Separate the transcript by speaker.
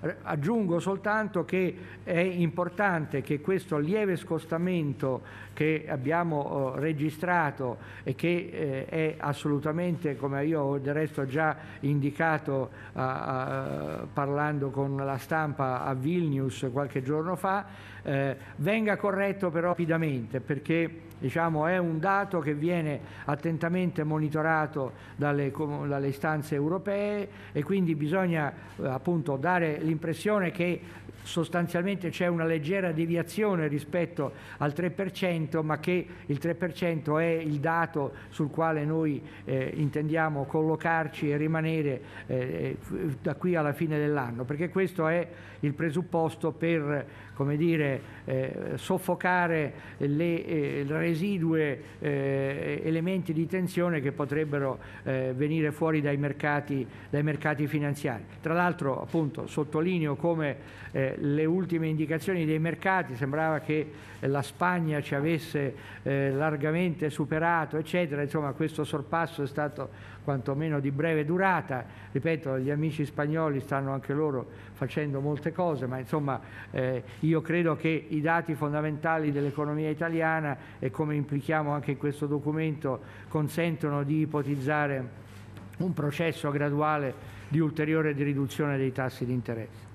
Speaker 1: Eh, aggiungo soltanto che è importante che questo lieve scostamento che abbiamo oh, registrato e che eh, è assolutamente, come io del resto ho già indicato parlando con la stampa a Vilnius qualche giorno fa, eh, venga corretto però rapidamente perché diciamo, è un dato che viene attentamente monitorato dalle, dalle istanze europee e quindi bisogna eh, appunto dare l'impressione che sostanzialmente c'è una leggera deviazione rispetto al 3%, ma che il 3% è il dato sul quale noi eh, intendiamo collocarci e rimanere eh, eh, da qui alla fine del dell'anno, perché questo è il presupposto per dire, eh, soffocare le eh, residue eh, elementi di tensione che potrebbero eh, venire fuori dai mercati, dai mercati finanziari. Tra l'altro appunto, sottolineo come eh, le ultime indicazioni dei mercati sembrava che la Spagna ci avesse eh, largamente superato, eccetera. Insomma, questo sorpasso è stato quantomeno di breve durata. Ripeto, gli amici spagnoli stanno anche loro facendo molte cose, ma insomma eh, io credo che i dati fondamentali dell'economia italiana e come implichiamo anche in questo documento consentono di ipotizzare un processo graduale di ulteriore riduzione dei tassi di interesse.